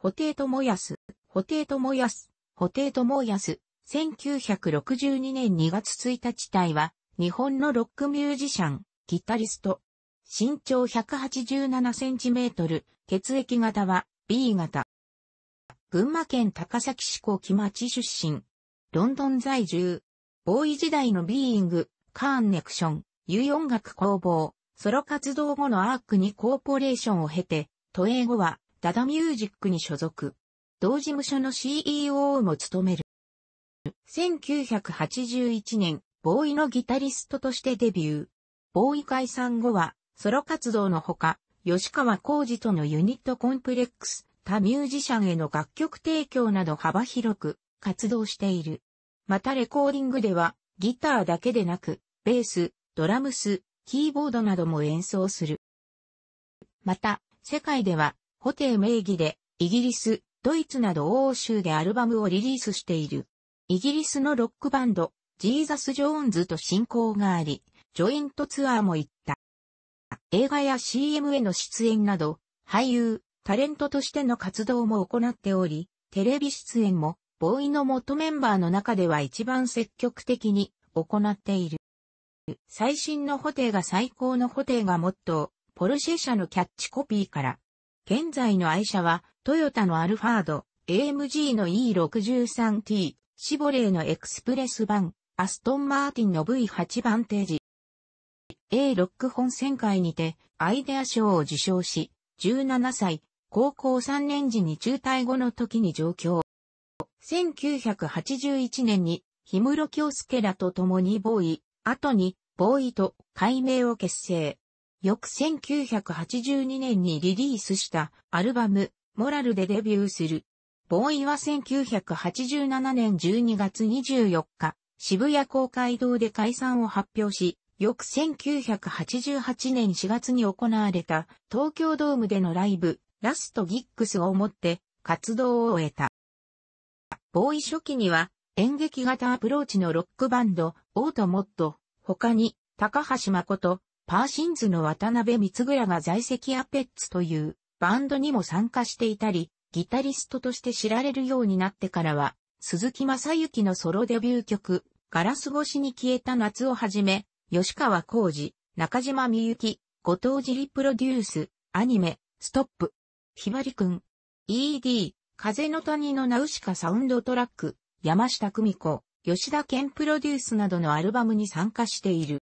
布袋智康、布袋智康、布袋智康、1962年2月1日体は、日本のロックミュージシャン、ギタリスト。身長187センチメートル、血液型は B 型。群馬県高崎市高木町出身。ロンドン在住。ボーイ時代のビーイング、カーンネクション、有音楽工房、ソロ活動後のアークにコーポレーションを経て、都営後はダダミュージックに所属。同事務所の CEO も務める。1981年、ボーイのギタリストとしてデビュー。ボーイ解散後は、ソロ活動のほか、吉川浩二とのユニットコンプレックス、他ミュージシャンへの楽曲提供など幅広く活動している。またレコーディングでは、ギターだけでなく、ベース、ドラムス、キーボードなども演奏する。また、世界では、ホテイ名義で、イギリス、ドイツなど欧州でアルバムをリリースしている。イギリスのロックバンド、ジーザス・ジョーンズと親交があり、ジョイントツアーも行った。映画や CM への出演など、俳優、タレントとしての活動も行っており、テレビ出演も、ボーイの元メンバーの中では一番積極的に行っている。最新のホテイが最高のホテイがモットー、ポルシェ社のキャッチコピーから、現在の愛車は、トヨタのアルファード、AMG の E63T、シボレーのエクスプレス版、アストンマーティンの V8 バンテージ。A ロック本戦会にて、アイデア賞を受賞し、17歳、高校3年時に中退後の時に上京。1981年に、氷室京介らと共にボーイ、後に、ボーイと改名を結成。翌1982年にリリースしたアルバム、モラルでデビューする。ボーイは1987年12月24日、渋谷公会堂で解散を発表し、翌1988年4月に行われた東京ドームでのライブ、ラストギックスをもって活動を終えた。ボーイ初期には演劇型アプローチのロックバンド、オートモッド、他に高橋誠、パーシンズの渡辺光倉が在籍アペッツというバンドにも参加していたり、ギタリストとして知られるようになってからは、鈴木正幸のソロデビュー曲、ガラス越しに消えた夏をはじめ、吉川浩二、中島みゆき、後藤尻リプロデュース、アニメ、ストップ、ひばりくん、ED、風の谷のナウシカサウンドトラック、山下久美子、吉田健プロデュースなどのアルバムに参加している。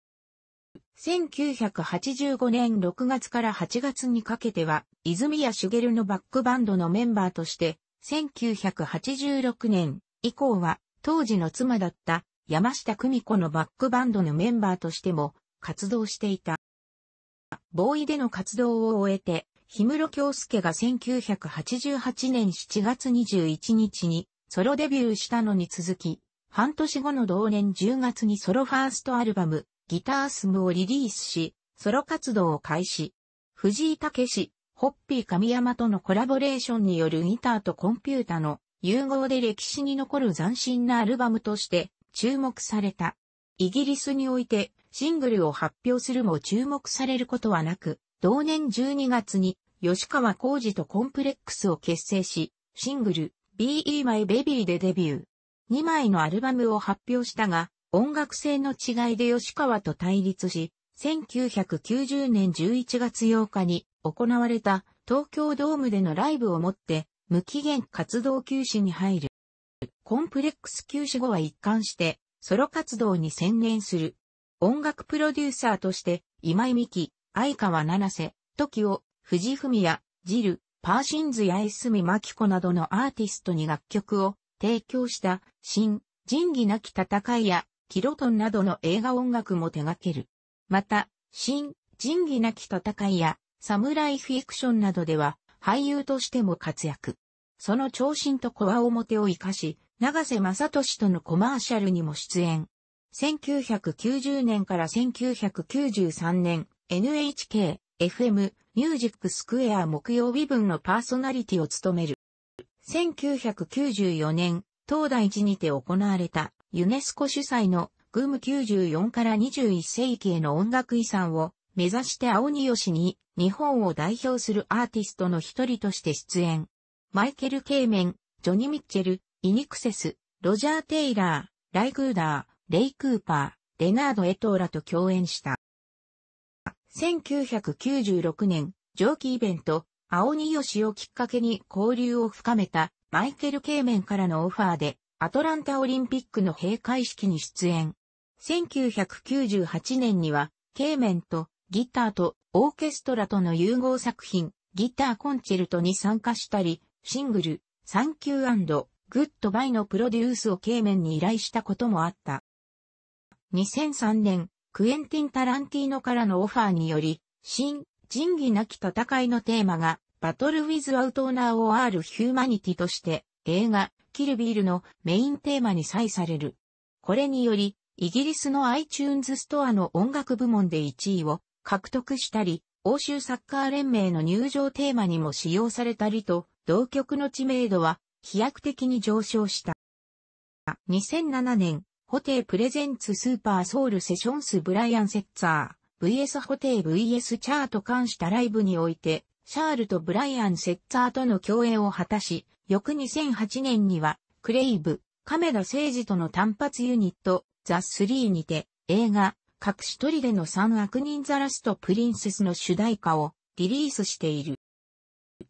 1985年6月から8月にかけては、泉谷茂のバックバンドのメンバーとして、1986年以降は、当時の妻だった山下久美子のバックバンドのメンバーとしても活動していた。ボーイでの活動を終えて、氷室京介が1988年7月21日にソロデビューしたのに続き、半年後の同年10月にソロファーストアルバム、ギタースムをリリースし、ソロ活動を開始。藤井武史、ホッピー神山とのコラボレーションによるギターとコンピュータの融合で歴史に残る斬新なアルバムとして注目された。イギリスにおいてシングルを発表するも注目されることはなく、同年12月に吉川浩二とコンプレックスを結成し、シングル Be My Baby でデビュー。2枚のアルバムを発表したが、音楽性の違いで吉川と対立し、1990年11月8日に行われた東京ドームでのライブをもって無期限活動休止に入る。コンプレックス休止後は一貫してソロ活動に専念する。音楽プロデューサーとして今井美希、相川七瀬、時を、藤文也、ジル、パーシンズや江住真紀子などのアーティストに楽曲を提供した新、仁義なき戦いやキロトンなどの映画音楽も手掛ける。また、新、仁義なき戦いや、サムライフィクションなどでは、俳優としても活躍。その長身とコア表を活かし、長瀬正俊とのコマーシャルにも出演。1990年から1993年、NHK、FM、ミュージックスクエア木曜日分のパーソナリティを務める。1994年、東大寺にて行われたユネスコ主催のグーム94から21世紀への音楽遺産を目指して青によしに日本を代表するアーティストの一人として出演。マイケル・ケイメン、ジョニ・ミッチェル、イニクセス、ロジャー・テイラー、ライ・グーダー、レイ・クーパー、レナード・エトーラと共演した。1996年、蒸気イベント、青によしをきっかけに交流を深めたマイケル・ケイメンからのオファーでアトランタオリンピックの閉会式に出演。1998年には、ケーメンとギターとオーケストラとの融合作品、ギターコンチェルトに参加したり、シングル、サンキューグッドバイのプロデュースをケーメンに依頼したこともあった。2003年、クエンティン・タランティーノからのオファーにより、新、仁義なき戦いのテーマが、バトル・ウィズ・アウト・ナー・オアール・ヒューマニティとして、映画、キルビールのメインテーマに際される。これにより、イギリスの iTunes ストアの音楽部門で1位を獲得したり、欧州サッカー連盟の入場テーマにも使用されたりと、同曲の知名度は飛躍的に上昇した。2007年、ホテイプレゼンツスーパーソウルセションスブライアン・セッツァー、VS ホテイ VS チャート関したライブにおいて、シャールとブライアン・セッツァーとの共演を果たし、翌2008年には、クレイブ、亀田誠二との単発ユニット、ザ・スリーにて、映画、隠し取りでの三悪人ザラスト・プリンセスの主題歌をリリースしている。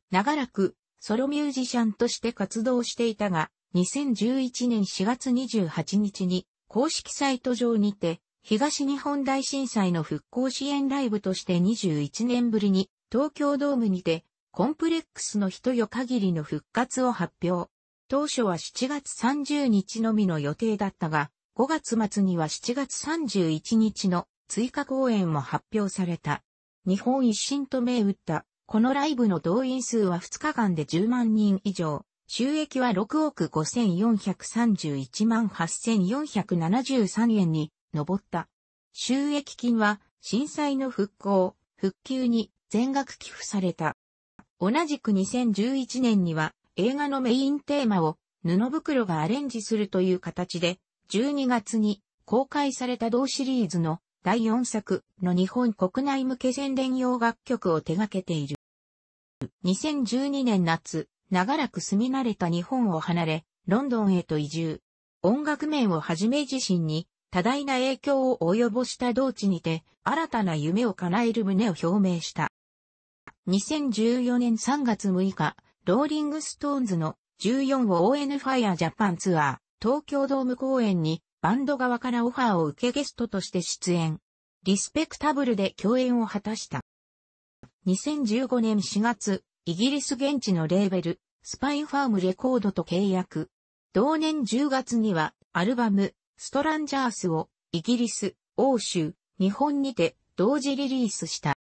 長らく、ソロミュージシャンとして活動していたが、2011年4月28日に、公式サイト上にて、東日本大震災の復興支援ライブとして21年ぶりに東京ドームにて、コンプレックスの一夜限りの復活を発表。当初は7月30日のみの予定だったが、5月末には7月31日の追加公演も発表された。日本一新と銘打った、このライブの動員数は2日間で10万人以上、収益は6億5431万8473円に上った。収益金は震災の復興、復旧に全額寄付された。同じく2011年には映画のメインテーマを布袋がアレンジするという形で、12月に公開された同シリーズの第4作の日本国内向け宣伝用楽曲を手掛けている。2012年夏、長らく住み慣れた日本を離れ、ロンドンへと移住。音楽面をはじめ自身に多大な影響を及ぼした同地にて、新たな夢を叶える旨を表明した。2014年3月6日、ローリングストーンズの14を ON ファイアジャパンツアー、東京ドーム公演にバンド側からオファーを受けゲストとして出演。リスペクタブルで共演を果たした。2015年4月、イギリス現地のレーベル、スパイファームレコードと契約。同年10月には、アルバム、ストランジャースを、イギリス、欧州、日本にて、同時リリースした。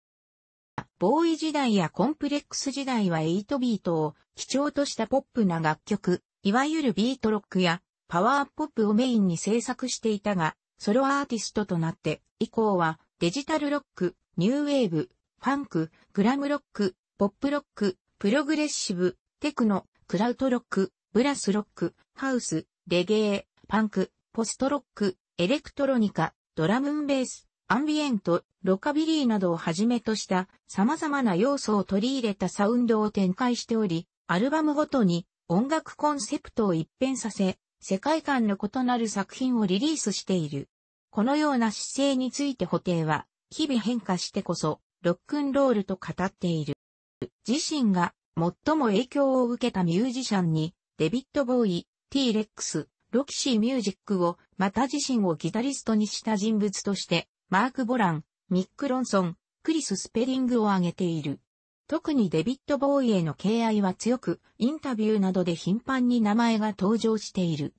ボーイ時代やコンプレックス時代は8ビートを基調としたポップな楽曲、いわゆるビートロックやパワーポップをメインに制作していたが、ソロアーティストとなって以降はデジタルロック、ニューウェーブ、ファンク、グラムロック、ポップロック、プログレッシブ、テクノ、クラウトロック、ブラスロック、ハウス、レゲエ、パンク、ポストロック、エレクトロニカ、ドラムンベース、アンビエント、ロカビリーなどをはじめとした様々な要素を取り入れたサウンドを展開しており、アルバムごとに音楽コンセプトを一変させ、世界観の異なる作品をリリースしている。このような姿勢について補定は、日々変化してこそ、ロックンロールと語っている。自身が最も影響を受けたミュージシャンに、デビッド・ボーイ、ティー・レックス、ロキシー・ミュージックを、また自身をギタリストにした人物として、マーク・ボラン、ミック・ロンソン、クリス・スペリングを挙げている。特にデビッド・ボーイへの敬愛は強く、インタビューなどで頻繁に名前が登場している。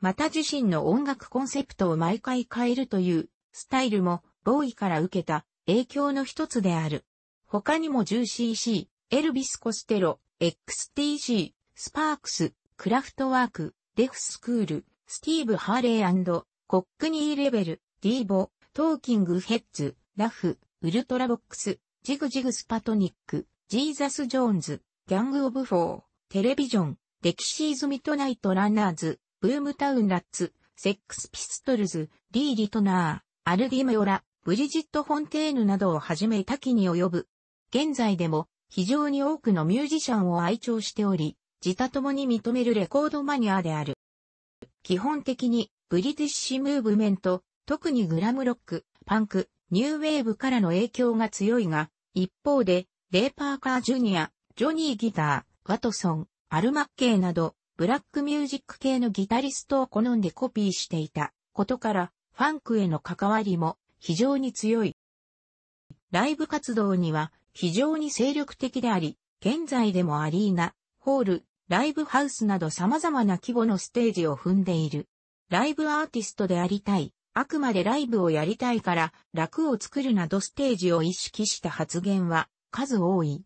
また自身の音楽コンセプトを毎回変えるという、スタイルも、ボーイから受けた影響の一つである。他にも 10cc、エルビス・コステロ、XTC、スパークス、クラフトワーク、デフスクール、スティーブ・ハーレーコックニー・レベル、ディーボ、トーキングヘッズ、ラフ、ウルトラボックス、ジグジグスパトニック、ジーザス・ジョーンズ、ギャング・オブ・フォー、テレビジョン、デキシーズ・ミトナイト・ランナーズ、ブームタウン・ラッツ、セックス・ピストルズ、リー・リトナー、アルディ・メオラ、ブリジット・フォンテーヌなどをはじめ多岐に及ぶ。現在でも非常に多くのミュージシャンを愛聴しており、自他ともに認めるレコードマニアである。基本的にブリティッシュムーブメント、特にグラムロック、パンク、ニューウェーブからの影響が強いが、一方で、レイ・パーカー・ジュニア、ジョニー・ギター、ワトソン、アルマッケイなど、ブラックミュージック系のギタリストを好んでコピーしていたことから、ファンクへの関わりも非常に強い。ライブ活動には非常に精力的であり、現在でもアリーナ、ホール、ライブハウスなど様々な規模のステージを踏んでいる。ライブアーティストでありたいあくまでライブをやりたいから楽を作るなどステージを意識した発言は数多い。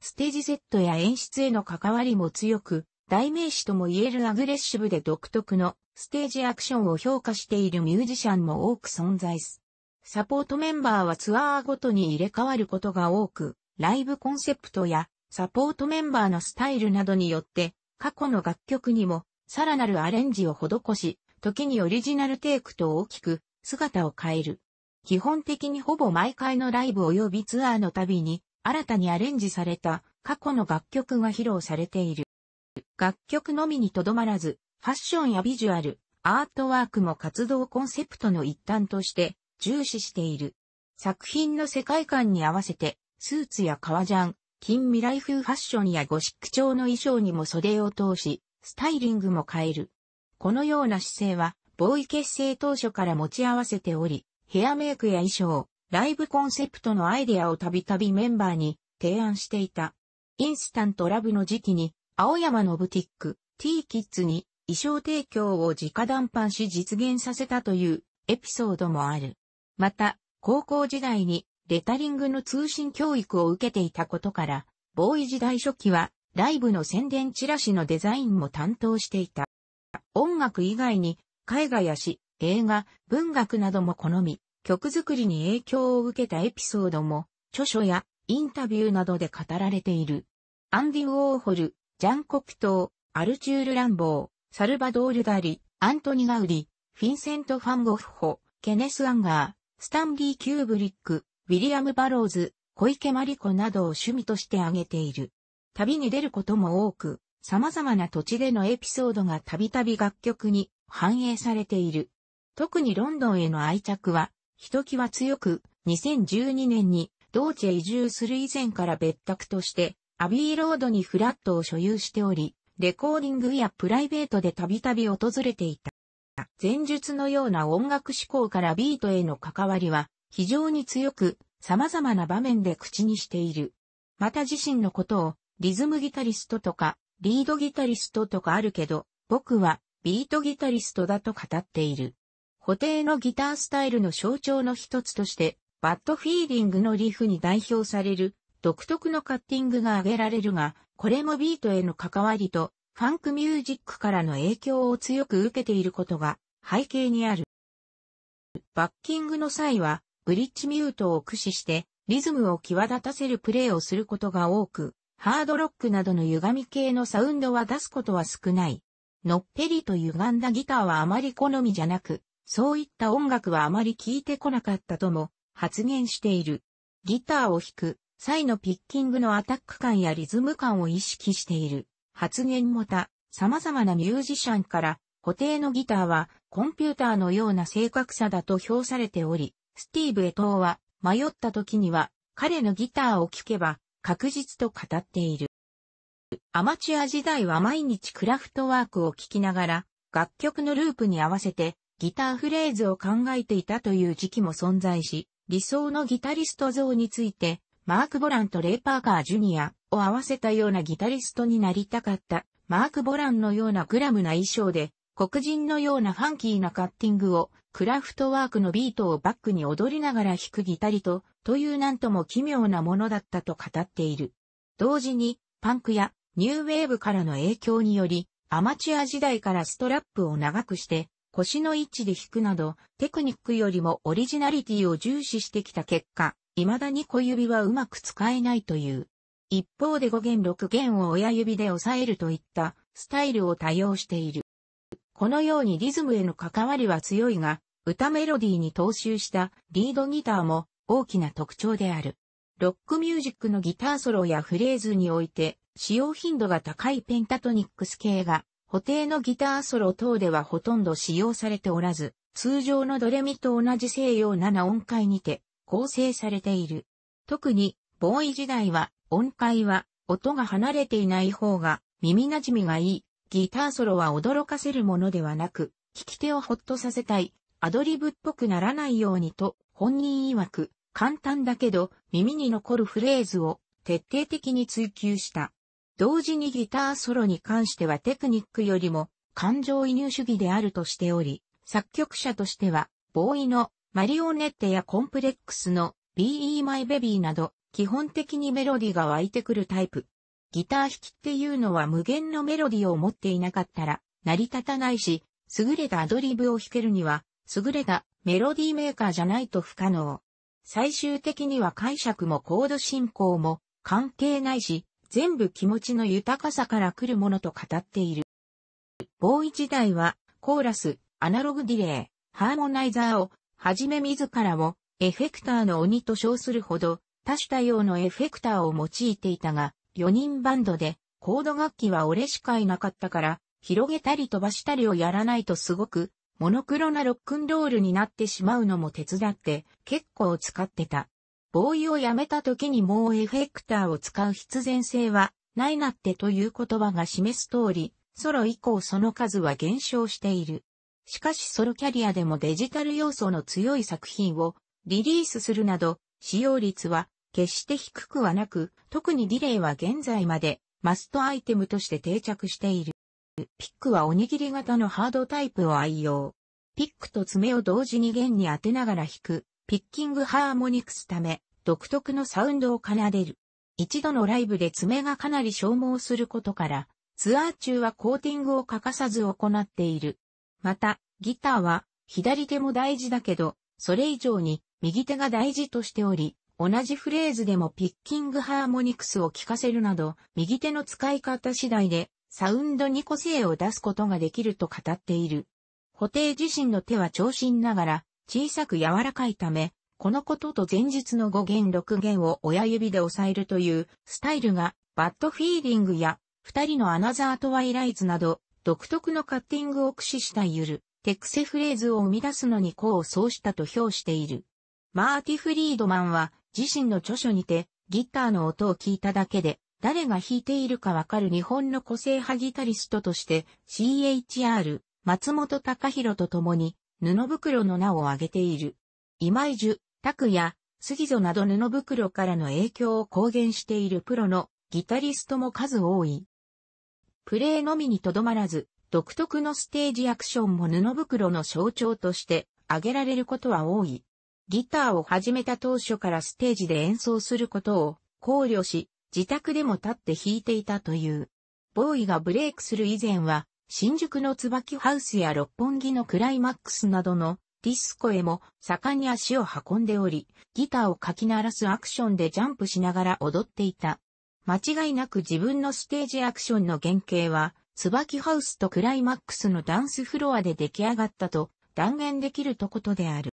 ステージセットや演出への関わりも強く、代名詞とも言えるアグレッシブで独特のステージアクションを評価しているミュージシャンも多く存在す。サポートメンバーはツアーごとに入れ替わることが多く、ライブコンセプトやサポートメンバーのスタイルなどによって過去の楽曲にもさらなるアレンジを施し、時にオリジナルテイクと大きく姿を変える。基本的にほぼ毎回のライブ及びツアーの度に新たにアレンジされた過去の楽曲が披露されている。楽曲のみにとどまらず、ファッションやビジュアル、アートワークも活動コンセプトの一端として重視している。作品の世界観に合わせて、スーツや革ジャン、近未来風ファッションやゴシック調の衣装にも袖を通し、スタイリングも変える。このような姿勢は、ボーイ結成当初から持ち合わせており、ヘアメイクや衣装、ライブコンセプトのアイデアをたびたびメンバーに提案していた。インスタントラブの時期に、青山のブティック、T キッズに衣装提供を直談判し実現させたというエピソードもある。また、高校時代にレタリングの通信教育を受けていたことから、ボーイ時代初期はライブの宣伝チラシのデザインも担当していた。音楽以外に絵画や詩、映画、文学なども好み、曲作りに影響を受けたエピソードも、著書やインタビューなどで語られている。アンディ・ウォーホル、ジャン・コクトー、アルチュール・ランボー、サルバドール・ダリ、アントニ・ガウリ、フィンセント・ファン・ゴッホ、ケネス・アンガー、スタンリー・キューブリック、ウィリアム・バローズ、小池真理子などを趣味として挙げている。旅に出ることも多く、様々な土地でのエピソードがたびたび楽曲に反映されている。特にロンドンへの愛着は、ひときわ強く、2012年にドーチェ移住する以前から別宅として、アビーロードにフラットを所有しており、レコーディングやプライベートでたびたび訪れていた。前述のような音楽思考からビートへの関わりは非常に強く様々な場面で口にしている。また自身のことをリズムギタリストとかリードギタリストとかあるけど、僕はビートギタリストだと語っている。固定のギタースタイルの象徴の一つとして、バッドフィーリングのリフに代表される独特のカッティングが挙げられるが、これもビートへの関わりと、ファンクミュージックからの影響を強く受けていることが背景にある。バッキングの際は、ブリッジミュートを駆使して、リズムを際立たせるプレーをすることが多く、ハードロックなどの歪み系のサウンドは出すことは少ない。のっぺりと歪んだギターはあまり好みじゃなく、そういった音楽はあまり聴いてこなかったとも発言している。ギターを弾く際のピッキングのアタック感やリズム感を意識している。発言もた、様々なミュージシャンから固定のギターはコンピューターのような正確さだと評されており、スティーブ・エトーは迷った時には彼のギターを聴けば確実と語っている。アマチュア時代は毎日クラフトワークを聴きながら、楽曲のループに合わせてギターフレーズを考えていたという時期も存在し、理想のギタリスト像について、マーク・ボランとレイ・パーカー・ジュニアを合わせたようなギタリストになりたかった。マーク・ボランのようなグラムな衣装で、黒人のようなファンキーなカッティングをクラフトワークのビートをバックに踊りながら弾くギタリと、というなんとも奇妙なものだったと語っている。同時に、パンクやニューウェーブからの影響により、アマチュア時代からストラップを長くして、腰の位置で弾くなど、テクニックよりもオリジナリティを重視してきた結果、未だに小指はうまく使えないという。一方で5弦6弦を親指で押さえるといったスタイルを多用している。このようにリズムへの関わりは強いが、歌メロディーに踏襲したリードギターも大きな特徴である。ロックミュージックのギターソロやフレーズにおいて、使用頻度が高いペンタトニックス系が、固定のギターソロ等ではほとんど使用されておらず、通常のドレミと同じ西洋7音階にて構成されている。特に、ボーイ時代は、音階は、音が離れていない方が耳馴染みがいいギターソロは驚かせるものではなく、聴き手をほっとさせたい、アドリブっぽくならないようにと、本人曰く、簡単だけど耳に残るフレーズを徹底的に追求した。同時にギターソロに関してはテクニックよりも感情移入主義であるとしており、作曲者としては、ボーイのマリオネッテやコンプレックスの BE My Baby など、基本的にメロディが湧いてくるタイプ。ギター弾きっていうのは無限のメロディを持っていなかったら成り立たないし、優れたアドリブを弾けるには、優れたメロディーメーカーじゃないと不可能。最終的には解釈もコード進行も関係ないし、全部気持ちの豊かさから来るものと語っている。ボーイ時代は、コーラス、アナログディレイ、ハーモナイザーを、はじめ自らを、エフェクターの鬼と称するほど、多種多様のエフェクターを用いていたが、4人バンドで、コード楽器は俺しかいなかったから、広げたり飛ばしたりをやらないとすごく、モノクロなロックンロールになってしまうのも手伝って、結構使ってた。ボーイをやめた時にもうエフェクターを使う必然性は、ないなってという言葉が示す通り、ソロ以降その数は減少している。しかしソロキャリアでもデジタル要素の強い作品をリリースするなど、使用率は決して低くはなく、特にディレイは現在までマストアイテムとして定着している。ピックはおにぎり型のハードタイプを愛用。ピックと爪を同時に弦に当てながら弾く、ピッキングハーモニクスため、独特のサウンドを奏でる。一度のライブで爪がかなり消耗することから、ツアー中はコーティングを欠かさず行っている。また、ギターは左手も大事だけど、それ以上に右手が大事としており、同じフレーズでもピッキングハーモニクスを聴かせるなど、右手の使い方次第で、サウンドに個性を出すことができると語っている。固定自身の手は長身ながら、小さく柔らかいため、このことと前日の5弦6弦を親指で押さえるというスタイルが、バッドフィーリングや、二人のアナザートワイライズなど、独特のカッティングを駆使したゆる、テクセフレーズを生み出すのに功を奏したと評している。マーティ・フリードマンは、自身の著書にて、ギターの音を聞いただけで、誰が弾いているかわかる日本の個性派ギタリストとして、CHR、松本隆弘と共に、布袋の名を挙げている。今井樹、拓也、杉戸など布袋からの影響を公言しているプロのギタリストも数多い。プレイのみにとどまらず、独特のステージアクションも布袋の象徴として挙げられることは多い。ギターを始めた当初からステージで演奏することを考慮し、自宅でも立って弾いていたという。ボーイがブレイクする以前は、新宿の椿ハウスや六本木のクライマックスなどのディスコへも盛んに足を運んでおり、ギターをかき鳴らすアクションでジャンプしながら踊っていた。間違いなく自分のステージアクションの原型は、椿ハウスとクライマックスのダンスフロアで出来上がったと断言できるとことである。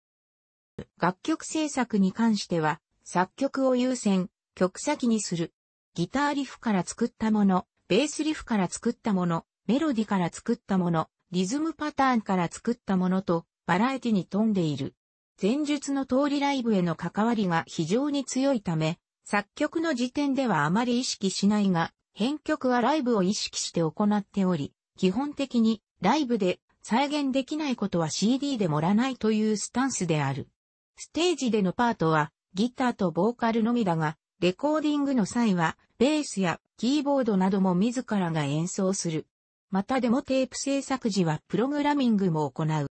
楽曲制作に関しては、作曲を優先、曲先にする。ギターリフから作ったもの、ベースリフから作ったもの、メロディから作ったもの、リズムパターンから作ったものと、バラエティに富んでいる。前述の通りライブへの関わりが非常に強いため、作曲の時点ではあまり意識しないが、編曲はライブを意識して行っており、基本的にライブで再現できないことは CD でもらないというスタンスである。ステージでのパートはギターとボーカルのみだが、レコーディングの際はベースやキーボードなども自らが演奏する。またデモテープ制作時はプログラミングも行う。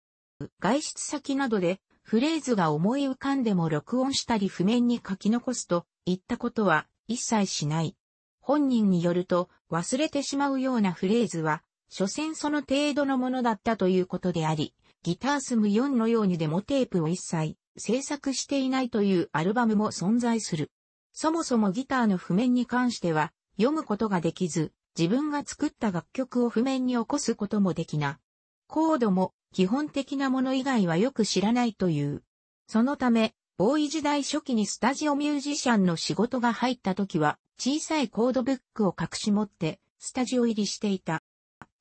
外出先などでフレーズが思い浮かんでも録音したり譜面に書き残すといったことは一切しない。本人によると忘れてしまうようなフレーズは、所詮その程度のものだったということであり、ギタースム4のようにデモテープを一切制作していないというアルバムも存在する。そもそもギターの譜面に関しては、読むことができず、自分が作った楽曲を譜面に起こすこともできな。コードも基本的なもの以外はよく知らないという。そのため、ボーイ時代初期にスタジオミュージシャンの仕事が入った時は、小さいコードブックを隠し持って、スタジオ入りしていた。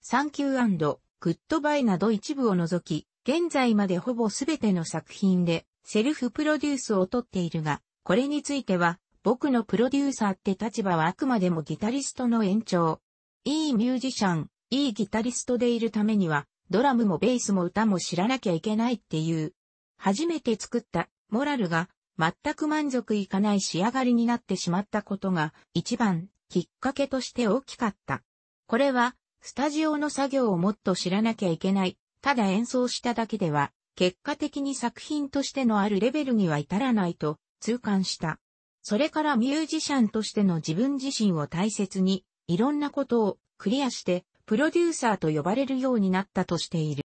サンキューグッドバイなど一部を除き、現在までほぼすべての作品で、セルフプロデュースをとっているが、これについては、僕のプロデューサーって立場はあくまでもギタリストの延長。いいミュージシャン、いいギタリストでいるためには、ドラムもベースも歌も知らなきゃいけないっていう。初めて作ったモラルが全く満足いかない仕上がりになってしまったことが一番きっかけとして大きかった。これはスタジオの作業をもっと知らなきゃいけない。ただ演奏しただけでは結果的に作品としてのあるレベルには至らないと痛感した。それからミュージシャンとしての自分自身を大切に、いろんなことをクリアして、プロデューサーと呼ばれるようになったとしている。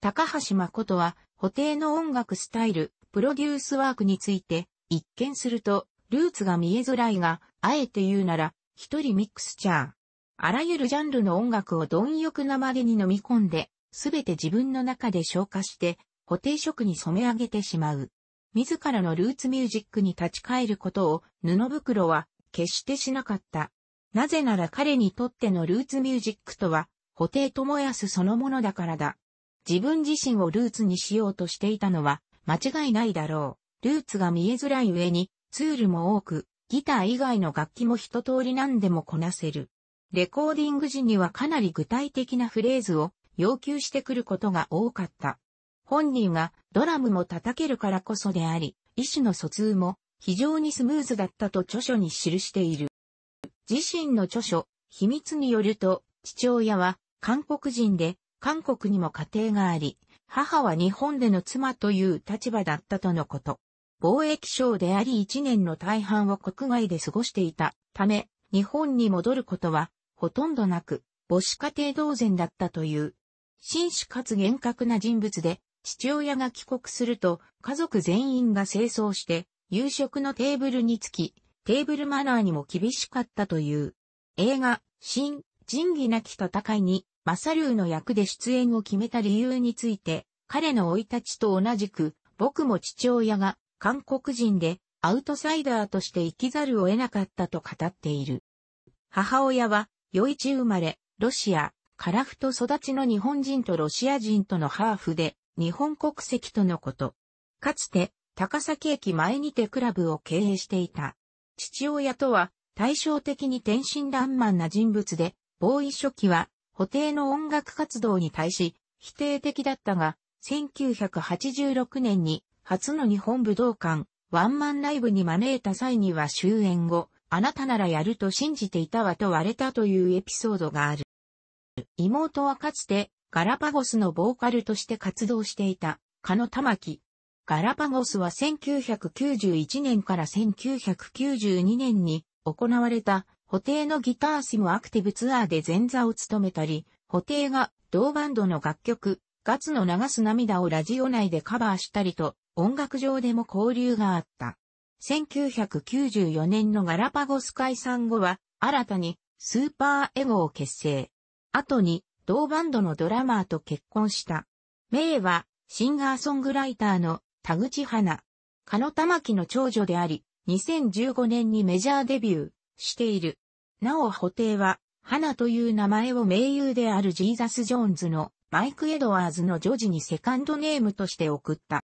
高橋誠は、補定の音楽スタイル、プロデュースワークについて、一見すると、ルーツが見えづらいが、あえて言うなら、一人ミックスチャー。あらゆるジャンルの音楽を貪欲なまでに飲み込んで、すべて自分の中で消化して、固定色に染め上げてしまう。自らのルーツミュージックに立ち返ることを布袋は決してしなかった。なぜなら彼にとってのルーツミュージックとは、布袋智康そのものだからだ。自分自身をルーツにしようとしていたのは間違いないだろう。ルーツが見えづらい上にツールも多く、ギター以外の楽器も一通り何でもこなせる。レコーディング時にはかなり具体的なフレーズを要求してくることが多かった。本人がドラムも叩けるからこそであり、意思の疎通も非常にスムーズだったと著書に記している。自身の著書、秘密によると、父親は韓国人で、韓国にも家庭があり、母は日本での妻という立場だったとのこと。貿易商であり一年の大半を国外で過ごしていたため、日本に戻ることはほとんどなく、母子家庭同然だったという。紳士かつ厳格な人物で、父親が帰国すると、家族全員が清掃して、夕食のテーブルにつき、テーブルマナーにも厳しかったという。映画、新、仁義なき戦いに、マサリュウの役で出演を決めた理由について、彼の生い立ちと同じく、僕も父親が韓国人でアウトサイダーとして生きざるを得なかったと語っている。母親は、余市生まれ、ロシア、カラフト育ちの日本人とロシア人とのハーフで、日本国籍とのこと。かつて、高崎駅前にてクラブを経営していた。父親とは、対照的に天真爛漫な人物で、ボーイ初期は、補定の音楽活動に対し、否定的だったが、1986年に、初の日本武道館、ワンマンライブに招いた際には終演後、あなたならやると信じていたわと割れたというエピソードがある。妹はかつてガラパゴスのボーカルとして活動していた、カノタマキ。ガラパゴスは1991年から1992年に行われた、テイのギターシムアクティブツアーで前座を務めたり、テイが同バンドの楽曲、ガツの流す涙をラジオ内でカバーしたりと、音楽上でも交流があった。1994年のガラパゴス解散後は、新たにスーパーエゴを結成。後に同バンドのドラマーと結婚した。メイは、シンガーソングライターの田口花。カノタマキの長女であり、2015年にメジャーデビューしている。なお、補定は、花という名前を名優であるジーザス・ジョーンズのマイク・エドワーズの女児にセカンドネームとして送った。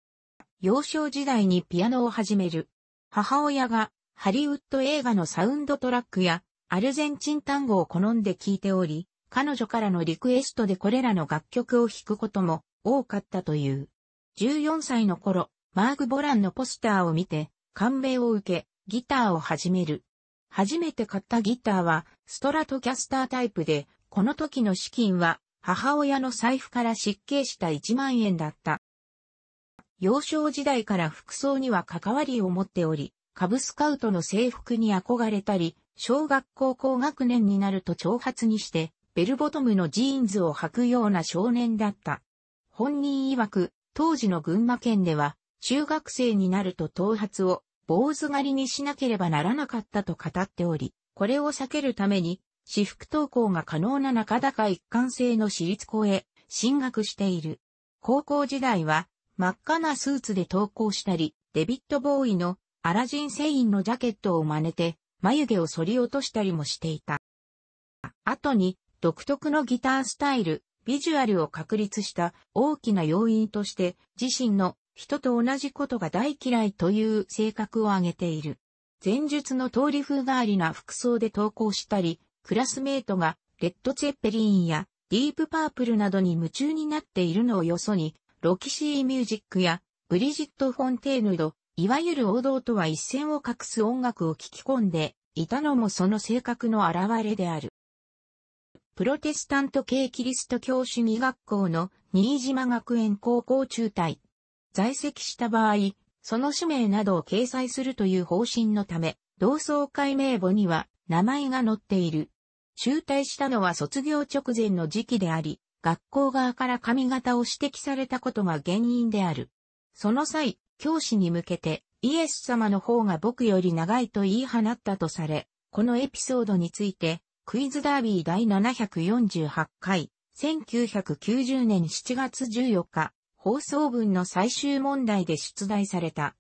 幼少時代にピアノを始める。母親がハリウッド映画のサウンドトラックやアルゼンチン単語を好んで聴いており、彼女からのリクエストでこれらの楽曲を弾くことも多かったという。14歳の頃、マーグ・ボランのポスターを見て、感銘を受け、ギターを始める。初めて買ったギターは、ストラトキャスタータイプで、この時の資金は、母親の財布から失敬した1万円だった。幼少時代から服装には関わりを持っており、カブスカウトの制服に憧れたり、小学校高学年になると長髪にして、ベルボトムのジーンズを履くような少年だった。本人曰く、当時の群馬県では、中学生になると頭髪を坊主狩りにしなければならなかったと語っており、これを避けるために、私服登校が可能な中高一貫性の私立校へ進学している。高校時代は真っ赤なスーツで登校したり、デビットボーイのアラジンセインのジャケットを真似て眉毛を反り落としたりもしていた。後に独特のギタースタイル、ビジュアルを確立した大きな要因として自身の人と同じことが大嫌いという性格を挙げている。前述の通り風変わりな服装で投稿したり、クラスメートがレッド・ツェッペリンやディープ・パープルなどに夢中になっているのをよそに、ロキシー・ミュージックやブリジット・フォンテーヌド、いわゆる王道とは一線を画す音楽を聴き込んでいたのもその性格の表れである。プロテスタント系キリスト教主義学校の新島学園高校中退。在籍した場合、その氏名などを掲載するという方針のため、同窓会名簿には名前が載っている。中退したのは卒業直前の時期であり、学校側から髪型を指摘されたことが原因である。その際、教師に向けて、イエス様の方が僕より長いと言い放ったとされ、このエピソードについて、クイズダービー第748回、1990年7月14日、放送分の最終問題で出題された。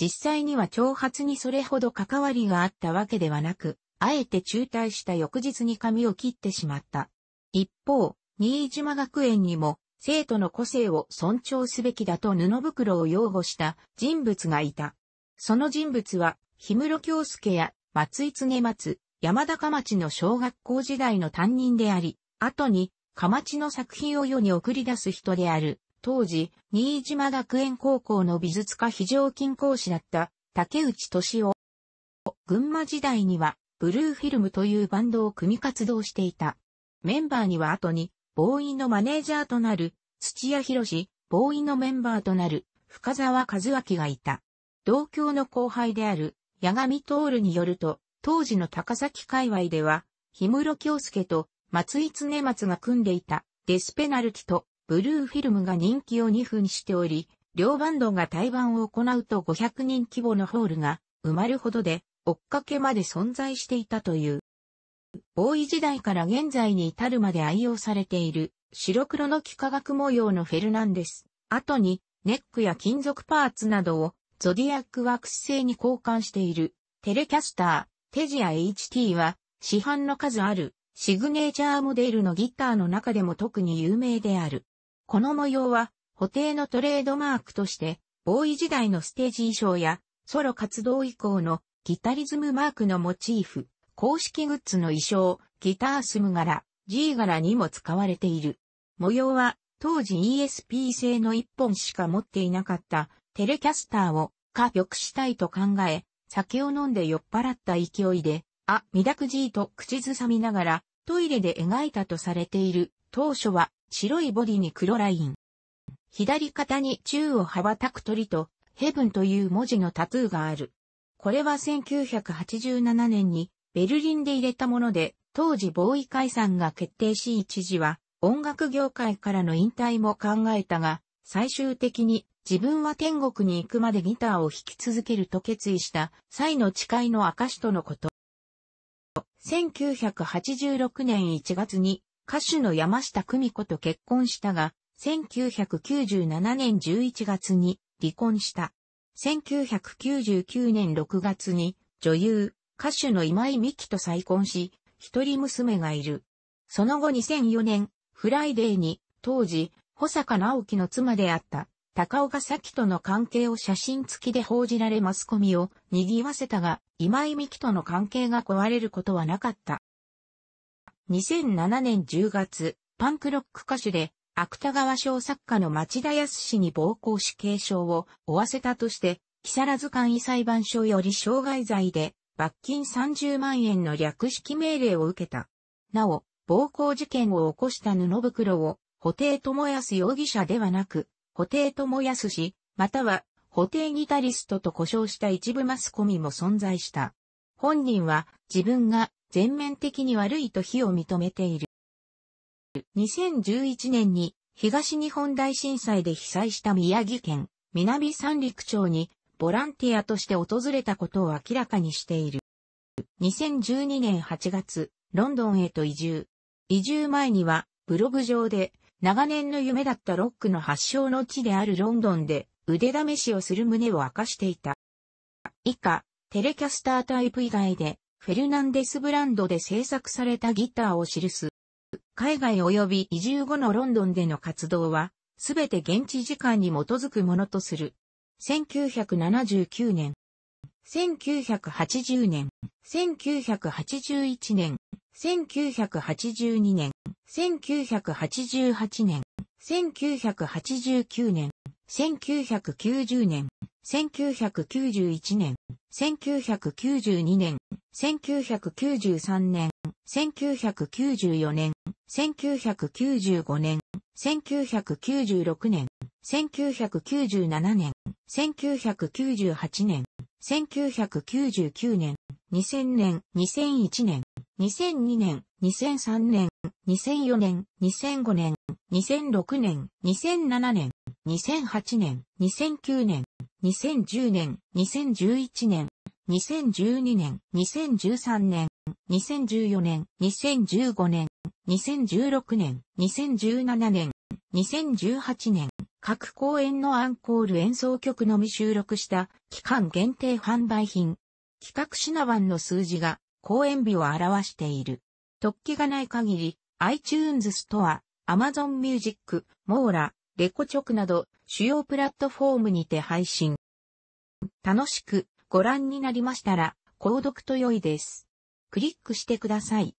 実際には挑発にそれほど関わりがあったわけではなく、あえて中退した翌日に髪を切ってしまった。一方、新島学園にも、生徒の個性を尊重すべきだと布袋を擁護した人物がいた。その人物は、氷室京介や松井常松、山高町の小学校時代の担任であり、後に、かまちの作品を世に送り出す人である。当時、新島学園高校の美術科非常勤講師だった竹内敏夫。群馬時代には、ブルーフィルムというバンドを組み活動していた。メンバーには後に、ボーイのマネージャーとなる、土屋博士、ボーイのメンバーとなる、深沢和明がいた。同郷の後輩である、八神徹によると、当時の高崎界隈では、氷室京介と松井常松が組んでいたデスペナルティとブルーフィルムが人気を2分しており、両バンドが対バンを行うと500人規模のホールが埋まるほどで、追っかけまで存在していたという。ボーイ時代から現在に至るまで愛用されている白黒の幾何学模様のフェルナンデス。後にネックや金属パーツなどをゾディアック惑星に交換しているテレキャスター。テジア HT は市販の数あるシグネーチャーモデルのギターの中でも特に有名である。この模様は、補定のトレードマークとして、ボーイ時代のステージ衣装や、ソロ活動以降のギタリズムマークのモチーフ、公式グッズの衣装、ギタースム柄、G 柄にも使われている。模様は、当時 ESP 製の1本しか持っていなかったテレキャスターを可玉したいと考え、酒を飲んで酔っ払った勢いで、あ、みだくじいと口ずさみながら、トイレで描いたとされている、当初は、白いボディに黒ライン。左肩に宙を羽ばたく鳥と、ヘブンという文字のタトゥーがある。これは1987年に、ベルリンで入れたもので、当時ボーイ解散が決定し一時は、音楽業界からの引退も考えたが、最終的に自分は天国に行くまでギターを弾き続けると決意した際の誓いの証とのこと。1986年1月に歌手の山下久美子と結婚したが、1997年11月に離婚した。1999年6月に女優、歌手の今井美希と再婚し、一人娘がいる。その後2004年、フライデーに、当時、保坂直樹の妻であった高岡崎との関係を写真付きで報じられマスコミを賑わせたが、今井美樹との関係が壊れることはなかった。2007年10月、パンクロック歌手で、芥川賞作家の町田康氏に暴行死刑傷を負わせたとして、木更津簡易裁判所より傷害罪で、罰金30万円の略式命令を受けた。なお、暴行事件を起こした布袋を、布袋智康容疑者ではなく、布袋友康または、布袋ギタリストと呼称した一部マスコミも存在した。本人は自分が全面的に悪いと非を認めている。2011年に東日本大震災で被災した宮城県南三陸町にボランティアとして訪れたことを明らかにしている。2012年8月、ロンドンへと移住。移住前にはブログ上で長年の夢だったロックの発祥の地であるロンドンで腕試しをする旨を明かしていた。以下、テレキャスタータイプ以外で、フェルナンデスブランドで制作されたギターを記す。海外及び移住後のロンドンでの活動は、すべて現地時間に基づくものとする。1979年、1980年、1981年、1982年、1988年、1989年、1990年、1991年、1992年、1993年、1994年、1995年、1996年、1997年、1998年、1999年、2000年、2001年、2002年、2003年、2004年、2005年、2006年、2007年、2008年、2009年、2010年、2011年、2012年、2013年、2014年、2015年、2016年、2017年、2018年、各公演のアンコール演奏曲のみ収録した期間限定販売品。企画品番の数字が公演日を表している。突起がない限り、iTunes Store、Amazon Music、Mora、レコチョクなど主要プラットフォームにて配信。楽しくご覧になりましたら、購読と良いです。クリックしてください。